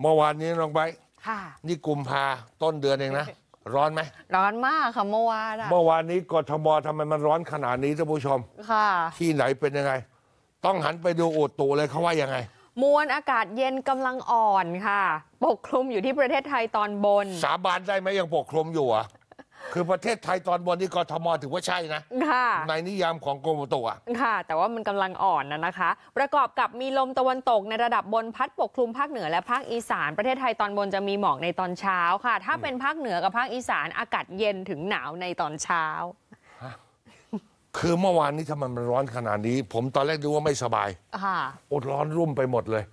เมื่อวานนี้น้องไบ์ค่ะ นี่กุมภาต้นเดือนเองนะ ร้อนไหม ร้อนมากค่ะเมื่อวานเมื่อวานนี้กทมทำไมมันร้อนขนาดนี้ท่านผู้ชม ค่ะ ที่ไหนเป็นยังไง ต้องหันไปดูอุตุเลยเขาว่ายังไงมวลอากาศเย็นกำลังอ่อนค่ะ ปกคลุมอยู่ที่ประเทศไทยตอนบน สาบานได้ไหมยังปกคลุมอยู่อ่ะคือประเทศไทยตอนบนนี่กรทมถือว่าใช่นะค่ะในนิยามของกรมตัวะค่ะ แต่ว่ามันกำลังอ่อนนะนะคะ ประกอบกับมีลมตะวันตก ในระดับบนพัดปกคลุมภาคเหนือและภาคอีสานประเทศไทยตอนบนจะมีหมอกในตอนเช้าค่ะ ถ้าเป็นภาคเหนือกับภาคอีสานอากาศเย็นถึงหนาวในตอนเช้าคือเมื่อวานนี้ทำไมมันร้อนขนาดนี้ ผมตอนแรกดูว่าไม่สบายค่ะอดร้อนรุ่มไปหมดเลย